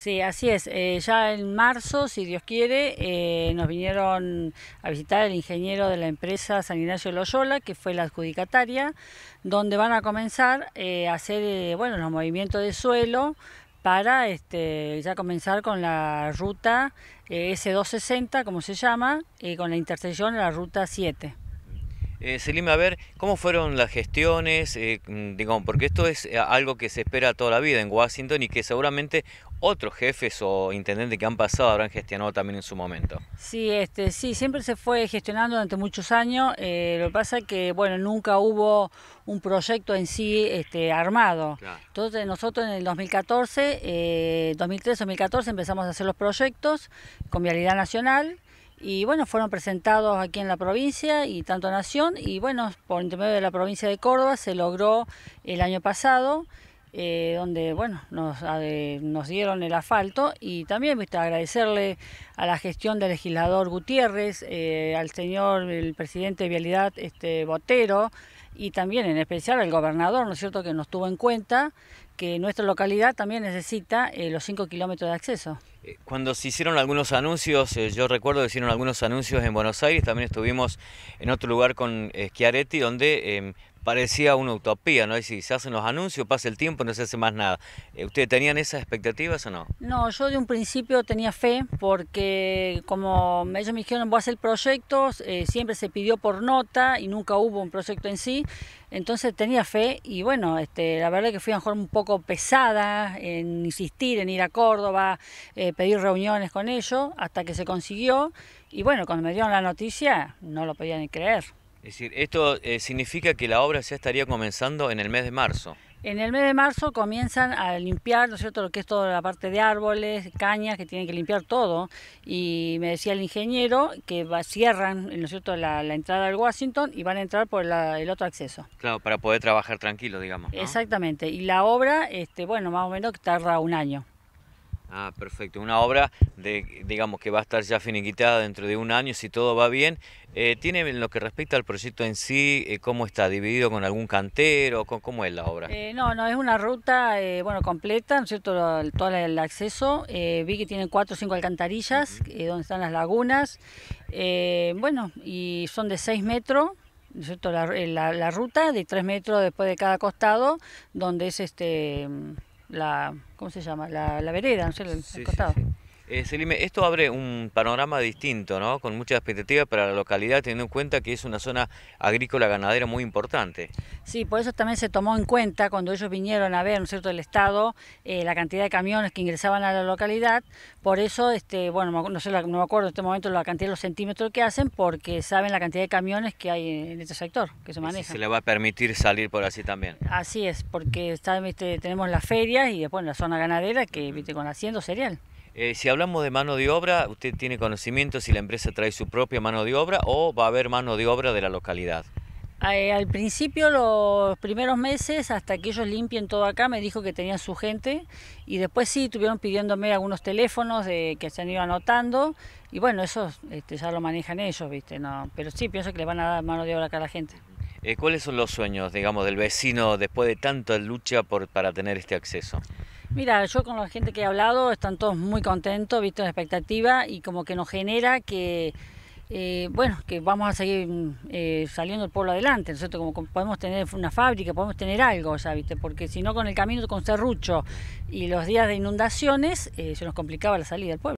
Sí, así es. Eh, ya en marzo, si Dios quiere, eh, nos vinieron a visitar el ingeniero de la empresa San Ignacio Loyola, que fue la adjudicataria, donde van a comenzar eh, a hacer bueno, los movimientos de suelo para este, ya comenzar con la ruta S260, como se llama, con la intersección de la ruta 7. Selim, a ver, ¿cómo fueron las gestiones? Mm, digamos, porque esto es algo que se espera toda la vida en Washington y que seguramente otros jefes o intendentes que han pasado habrán gestionado también en su momento. Sí, este, sí, siempre se fue gestionando durante muchos años. Eh, lo que pasa es que, bueno, nunca hubo un proyecto en sí este, armado. Entonces nosotros en el 2014, 2013-2014 eh, empezamos a hacer los proyectos con Vialidad Nacional y bueno, fueron presentados aquí en la provincia y tanto Nación y bueno, por intermedio de la provincia de Córdoba se logró el año pasado eh, donde bueno nos, eh, nos, dieron el asfalto y también agradecerle a la gestión del legislador Gutiérrez, eh, al señor el presidente de Vialidad este, Botero, y también en especial el gobernador, ¿no es cierto?, que nos tuvo en cuenta que nuestra localidad también necesita eh, los 5 kilómetros de acceso. Eh, cuando se hicieron algunos anuncios, eh, yo recuerdo que hicieron algunos anuncios en Buenos Aires, también estuvimos en otro lugar con Schiaretti, donde em, parecía una utopía, ¿no? Es si se hacen los anuncios, pasa el tiempo, no se hace más nada. ¿Ustedes tenían esas expectativas o no? No, yo de un principio tenía fe porque como ellos me dijeron, voy a hacer proyectos, siempre se pidió por nota y nunca hubo un proyecto en sí. Entonces tenía fe y bueno, este, la verdad que fui a lo mejor un poco pesada en insistir, en ir a Córdoba, eh, pedir reuniones con ellos, hasta que se consiguió. Y bueno, cuando me dieron la noticia, no lo podía ni creer. Es decir, esto eh, significa que la obra ya estaría comenzando en el mes de marzo. En el mes de marzo comienzan a limpiar, ¿no es cierto?, lo que es toda la parte de árboles, cañas, que tienen que limpiar todo. Y me decía el ingeniero que va, cierran, ¿no es cierto?, la, entrada al Washington y van a entrar por el otro acceso. Claro, para poder trabajar tranquilo, digamos. Exactamente. Y la obra, este, bueno, más o menos que tarda un año. Ah, perfecto. Una obra de, digamos que va a estar ya finiquitada dentro de un año, si todo va bien. Eh, ¿Tiene en lo que respecta al proyecto en sí, eh, cómo está? ¿Dividido con algún cantero? ¿Cómo, cómo es la obra? Eh, no, no, es una ruta bueno, completa, ¿no es cierto? Todo el acceso. vi que tiene cuatro o cinco alcantarillas, donde están las lagunas. bueno, y son de seis metros, ¿no la, cierto?, la, ruta, de tres metros después de cada costado, donde es este la ¿cómo se llama? La, la vereda, ¿no? El, el costado. Eh, Selime, esto abre un panorama distinto, ¿no? Con muchas expectativas para la localidad, teniendo en cuenta que es una zona agrícola ganadera muy importante. Sí, por eso también se tomó en cuenta cuando ellos vinieron a ver, ¿no es cierto?, el Estado, eh, la cantidad de camiones que ingresaban a la localidad. Por eso, este, bueno, no, me acuerdo en este momento la cantidad de los centímetros que hacen, porque saben la cantidad de camiones que hay en este sector, que se maneja. se le va a permitir salir por así también. Así es, porque está, este, tenemos las ferias y después la zona ganadera, que con haciendo cereal. Eh, si hablamos de mano de obra, ¿usted tiene conocimiento si la empresa trae su propia mano de obra o va a haber mano de obra de la localidad? Eh, al principio, los primeros meses, hasta que ellos limpien todo acá, me dijo que tenían su gente y después sí, estuvieron pidiéndome algunos teléfonos de, que se han ido anotando y bueno, eso este, ya lo manejan ellos, ¿viste? pero sí, pienso que le van a dar mano de obra acá a la gente. Eh, ¿Cuáles son los sueños, digamos, del vecino después de tanta lucha para tener este acceso? Mira, yo con la gente que he hablado están todos muy contentos, viste, la expectativa y como que nos genera que, eh, bueno, que vamos a seguir mm, eh, saliendo el pueblo adelante, ¿no es cierto? Como podemos tener una fábrica, podemos tener algo, ya, ¿viste? Porque si no, con el camino con cerrucho y los días de inundaciones, eh, se nos complicaba la salida del pueblo.